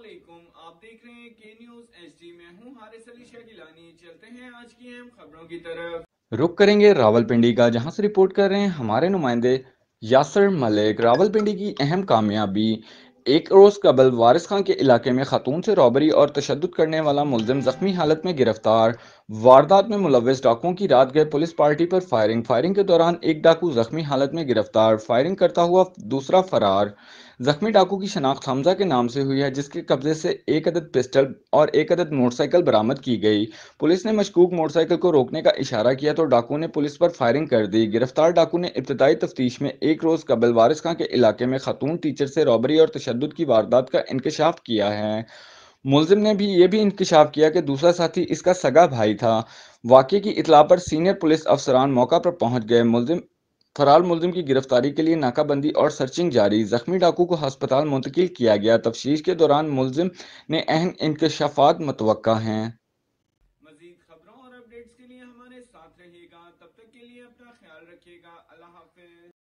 असलम आप देख रहे हैं के न्यूज एच डी में हूँ हारिस अली शाह चलते हैं आज की अहम खबरों की तरफ रुक करेंगे रावलपिंडी का जहां से रिपोर्ट कर रहे हैं हमारे नुमाइंदे यासर मलिक रावलपिंडी की अहम कामयाबी एक रोज कबल वारिस खान के इलाके में खातून से रॉबरी और तशद करने वाला मुलजिम जख्मी हालत में गिरफ्तार वारदात में मुलविस डाकुओं की रात गए पुलिस पार्टी पर फायरिंग फायरिंग के दौरान एक डाकू जख्मी हालत में गिरफ्तार फायरिंग करता हुआ दूसरा फरार जख्मी डाकू की शनाख्त हमजा के नाम से हुई है जिसके कब्जे से एक अदद पिस्टल और एक अदद मोटरसाइकिल बरामद की गई पुलिस ने मशकूक मोटरसाइकिल को रोकने का इशारा किया तो डाकू ने पुलिस पर फायरिंग कर दी गिरफ्तार डाकू ने इब्तदाई तफ्तीश में एक रोज कबल वारिस खां के इलाके में खातून टीचर से रॉबरी और तशद की वारदात का इंकशाफ किया है मुलजिम ने भी ये भी इंकशाफ किया कि दूसरा साथी इसका सगा भाई था वाकई की इतला पर सीनियर पुलिस अफसरान मौका पर पहुंच गए मुलजिम फरार मुलिम की गिरफ्तारी के लिए नाकाबंदी और सर्चिंग जारी जख्मी डाकू को हस्पताल मुंतकिल किया गया तफ्श के दौरान मुलिम ने अहम इंकशाफात मुतव हैं खबरों और के लिए हमारे साथ